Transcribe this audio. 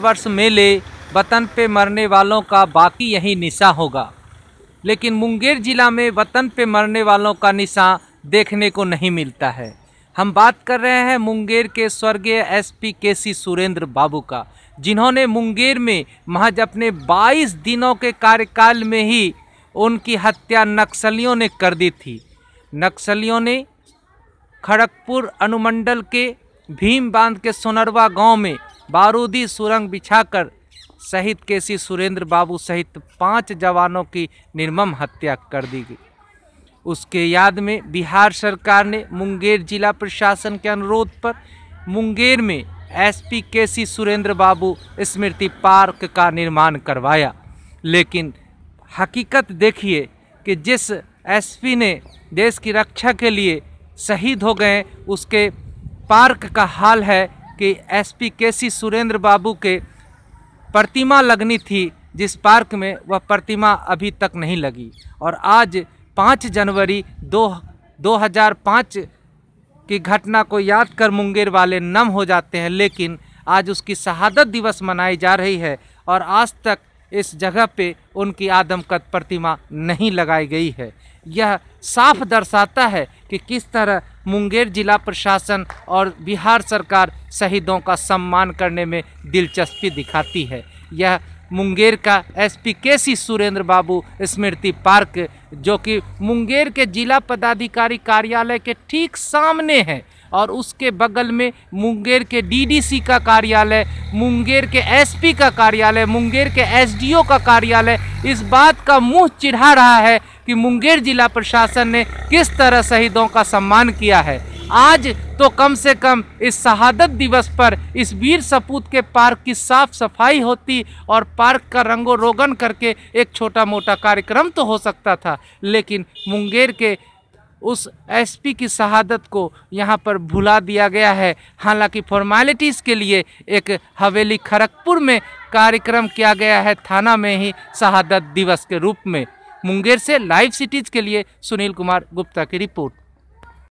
वर्ष मेले वतन पे मरने वालों का बाकी यही निशा होगा लेकिन मुंगेर ज़िला में वतन पे मरने वालों का निशा देखने को नहीं मिलता है हम बात कर रहे हैं मुंगेर के स्वर्गीय एसपी केसी सुरेंद्र बाबू का जिन्होंने मुंगेर में महज अपने 22 दिनों के कार्यकाल में ही उनकी हत्या नक्सलियों ने कर दी थी नक्सलियों ने खड़गपुर अनुमंडल के भीम बांध के सोनरवा गांव में बारूदी सुरंग बिछाकर शहीद केसी सुरेंद्र बाबू सहित पांच जवानों की निर्मम हत्या कर दी गई उसके याद में बिहार सरकार ने मुंगेर जिला प्रशासन के अनुरोध पर मुंगेर में एसपी केसी सुरेंद्र बाबू स्मृति पार्क का निर्माण करवाया लेकिन हकीकत देखिए कि जिस एसपी ने देश की रक्षा के लिए शहीद हो गए उसके पार्क का हाल है कि एसपी केसी सुरेंद्र बाबू के प्रतिमा लगनी थी जिस पार्क में वह प्रतिमा अभी तक नहीं लगी और आज पाँच जनवरी दो दो हजार पाँच की घटना को याद कर मुंगेर वाले नम हो जाते हैं लेकिन आज उसकी शहादत दिवस मनाई जा रही है और आज तक इस जगह पे उनकी आदमकद प्रतिमा नहीं लगाई गई है यह साफ दर्शाता है कि किस तरह मुंगेर जिला प्रशासन और बिहार सरकार शहीदों का सम्मान करने में दिलचस्पी दिखाती है यह मुंगेर का एसपी केसी सुरेंद्र बाबू स्मृति पार्क जो कि मुंगेर के जिला पदाधिकारी कार्यालय के ठीक सामने है और उसके बगल में मुंगेर के डीडीसी का कार्यालय मुंगेर के एसपी का कार्यालय मुंगेर के एसडीओ का कार्यालय इस बात का मुंह चिढ़ा रहा है कि मुंगेर जिला प्रशासन ने किस तरह शहीदों का सम्मान किया है आज तो कम से कम इस शहादत दिवस पर इस वीर सपूत के पार्क की साफ सफाई होती और पार्क का रंगो रोगन करके एक छोटा मोटा कार्यक्रम तो हो सकता था लेकिन मुंगेर के उस एसपी की शहादत को यहाँ पर भुला दिया गया है हालांकि फॉर्मेलिटीज़ के लिए एक हवेली खड़गपुर में कार्यक्रम किया गया है थाना में ही शहादत दिवस के रूप में मुंगेर से लाइव सिटीज़ के लिए सुनील कुमार गुप्ता की रिपोर्ट